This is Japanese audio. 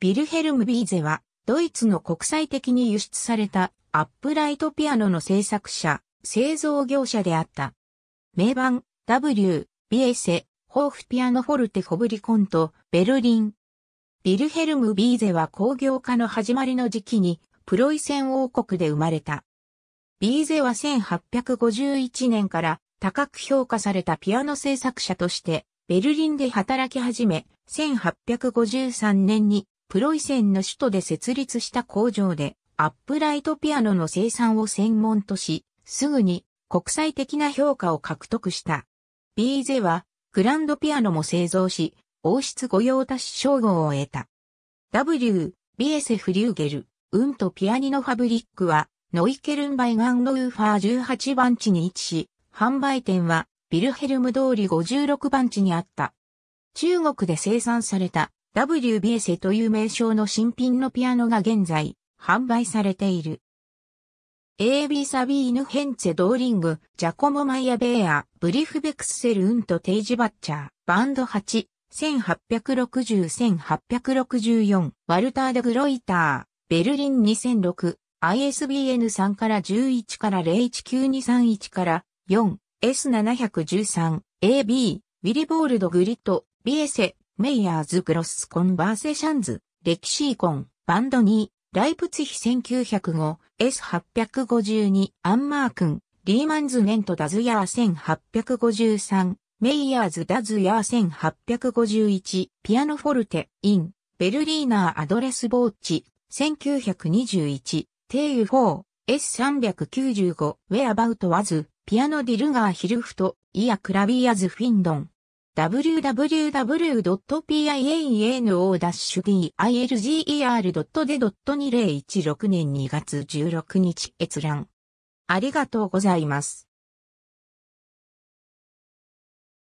ビルヘルム・ビーゼは、ドイツの国際的に輸出されたアップライトピアノの製作者、製造業者であった。名盤 W、ビエセ、ホーフピアノフォルテ・ホブリコント、ベルリン。ビルヘルム・ビーゼは工業化の始まりの時期に、プロイセン王国で生まれた。ビーゼは1851年から高く評価されたピアノ製作者として、ベルリンで働き始め、1853年にプロイセンの首都で設立した工場で、アップライトピアノの生産を専門とし、すぐに国際的な評価を獲得した。ビーゼは、グランドピアノも製造し、王室御用達称号を得た。W、ビエセフ・リューゲル、うんとピアニノファブリックは、ノイケルンバイガンドウーファー18番地に位置し、販売店は、ビルヘルム通り56番地にあった。中国で生産された W ビエセという名称の新品のピアノが現在、販売されている。AB サビーヌ・ヘンツェ・ドーリング、ジャコモ・マイア・ベーア、ブリフベクセル・ウント・テイジ・バッチャー、バンド8、1860-1864、ワルター・デ・グロイター、ベルリン2006、ISBN3 から11から01923から4、S713、AB、ウィリボールド・グリッド、ビエセ、メイヤーズ・グロス・コンバーセシャンズ、レキシーコン、バンド2、ライプツヒ1905、S852、アンマー君、リーマンズ・ネント・ダズ・ヤー1853、メイヤーズ・ダズ・ヤー1851、ピアノフォルテ、イン、ベルリーナー・アドレス・ボーチ、1921、テイユー、S395、ウェアバウト・ワズ、ピアノ・ディルガー・ヒルフト、イア・クラビアズ・フィンドン、www.piano-dilger.de.2016 年2月16日閲覧。ありがとうございます。